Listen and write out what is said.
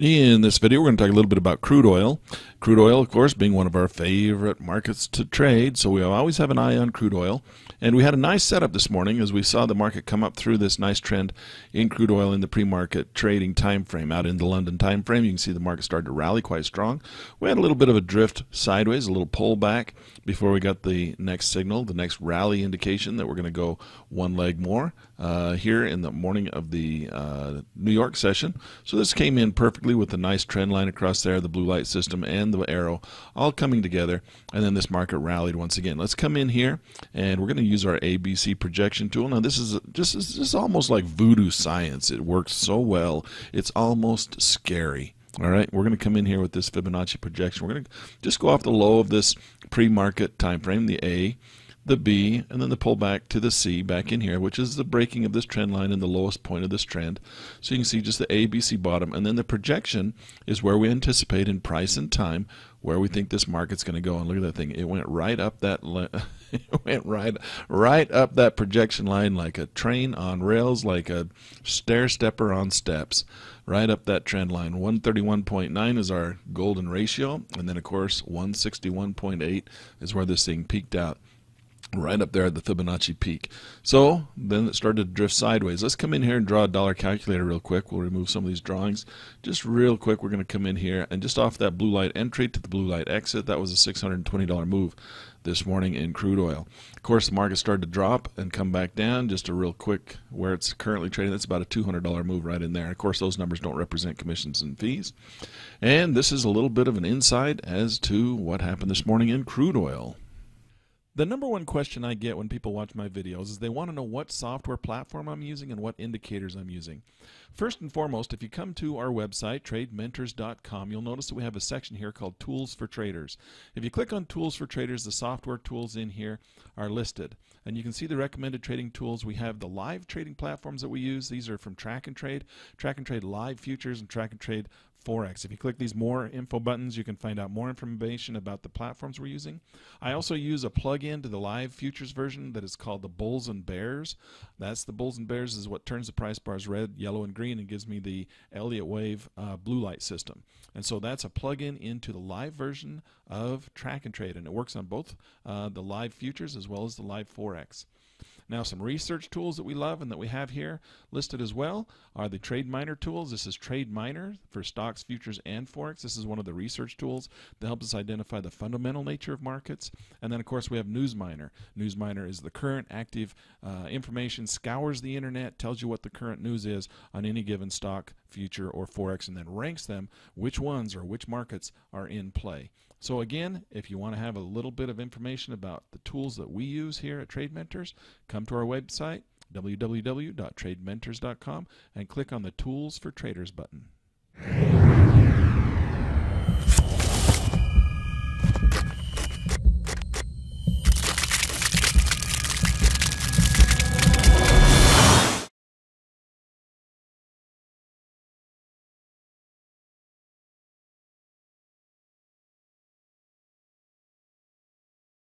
In this video, we're going to talk a little bit about crude oil. Crude oil, of course, being one of our favorite markets to trade, so we always have an eye on crude oil. And we had a nice setup this morning as we saw the market come up through this nice trend in crude oil in the pre-market trading time frame. Out in the London time frame, you can see the market started to rally quite strong. We had a little bit of a drift sideways, a little pullback before we got the next signal, the next rally indication that we're going to go one leg more uh, here in the morning of the uh, New York session. So this came in perfectly perfectly with the nice trend line across there, the blue light system and the arrow all coming together. And then this market rallied once again. Let's come in here and we're going to use our ABC projection tool. Now this is just this is almost like voodoo science. It works so well. It's almost scary. All right, we're going to come in here with this Fibonacci projection. We're going to just go off the low of this pre-market time frame, the A, the B, and then the pullback to the C back in here, which is the breaking of this trend line and the lowest point of this trend. So you can see just the A, B, C bottom, and then the projection is where we anticipate in price and time where we think this market's going to go. And look at that thing; it went right up that, it went right, right up that projection line like a train on rails, like a stair stepper on steps, right up that trend line. 131.9 is our golden ratio, and then of course 161.8 is where this thing peaked out right up there at the Fibonacci peak. So then it started to drift sideways. Let's come in here and draw a dollar calculator real quick. We'll remove some of these drawings. Just real quick, we're going to come in here and just off that blue light entry to the blue light exit, that was a $620 move this morning in crude oil. Of course, the market started to drop and come back down. Just a real quick where it's currently trading. That's about a $200 move right in there. Of course, those numbers don't represent commissions and fees. And this is a little bit of an insight as to what happened this morning in crude oil. The number one question I get when people watch my videos is they want to know what software platform I'm using and what indicators I'm using. First and foremost, if you come to our website, tradementors.com, you'll notice that we have a section here called Tools for Traders. If you click on Tools for Traders, the software tools in here are listed. And you can see the recommended trading tools. We have the live trading platforms that we use. These are from Track and Trade, Track and Trade Live Futures, and Track and Trade Forex. If you click these more info buttons, you can find out more information about the platforms we're using. I also use a plug-in to the live futures version that is called the Bulls and Bears. That's the Bulls and Bears is what turns the price bars red, yellow, and green and gives me the Elliott Wave uh, blue light system. And so that's a plug-in into the live version of Track and Trade, and it works on both uh, the live futures as well as the live Forex. Now, some research tools that we love and that we have here listed as well are the Trade Miner tools. This is Trade Miner for stocks, futures, and forex. This is one of the research tools that helps us identify the fundamental nature of markets. And then, of course, we have NewsMiner. NewsMiner is the current active uh, information, scours the internet, tells you what the current news is on any given stock, future, or forex, and then ranks them which ones or which markets are in play. So, again, if you want to have a little bit of information about the tools that we use here at Trade Mentors, come Come to our website, www.tradementors.com, and click on the Tools for Traders button.